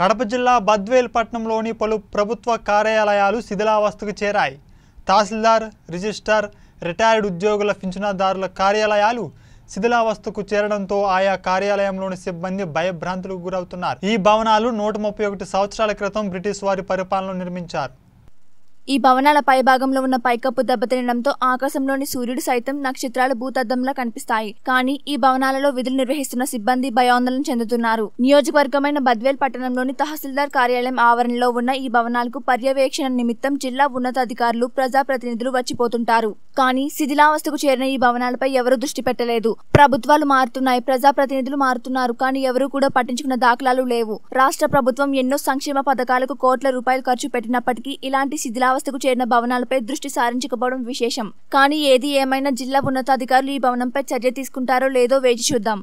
కడప జిల్లా బద్వేల్ పట్టణంలోని పలు ప్రభుత్వ కార్యాలయాలు శిథిలావస్థకు చేరాయి తహసీల్దార్ రిజిస్టార్ రిటైర్డ్ ఉద్యోగుల పింఛనదారుల కార్యాలయాలు శిథిలావస్థకు చేరడంతో ఆయా కార్యాలయంలోని సిబ్బంది భయభ్రాంతులకు గురవుతున్నారు ఈ భవనాలు నూట ముప్పై ఒకటి సంవత్సరాల క్రితం బ్రిటిష్ వారి పరిపాలనలో నిర్మించారు ఈ భవనాల పైభాగంలో ఉన్న పైకప్పు దెబ్బతినడంతో ఆకాశంలోని సూర్యుడు సైతం నక్షత్రాలు భూతద్దంలా కనిపిస్తాయి కానీ ఈ భవనాలలో విధులు నిర్వహిస్తున్న సిబ్బంది భయాందోళన చెందుతున్నారు నియోజకవర్గమైన బద్వేల్ పట్టణంలోని తహసీల్దార్ కార్యాలయం ఆవరణలో ఉన్న ఈ భవనాలకు పర్యవేక్షణ నిమిత్తం జిల్లా ఉన్నతాధికారులు ప్రజాప్రతినిధులు వచ్చిపోతుంటారు కానీ శిథిలావస్థకు చేరిన ఈ భవనాలపై ఎవరూ దృష్టి పెట్టలేదు ప్రభుత్వాలు మారుతున్నాయి ప్రజాప్రతినిధులు మారుతున్నారు కానీ ఎవరూ కూడా పట్టించుకున్న దాఖలాలు లేవు రాష్ట్ర ప్రభుత్వం ఎన్నో సంక్షేమ పథకాలకు కోట్ల రూపాయలు ఖర్చు పెట్టినప్పటికీ ఇలాంటి శిథిలావస్థ అవస్థకు చేరిన భవనాలపై దృష్టి సారించకపోవడం విశేషం కానీ ఏది ఏమైనా జిల్లా ఉన్నతాధికారులు ఈ భవనంపై చర్య తీసుకుంటారో లేదో వేచి చూద్దాం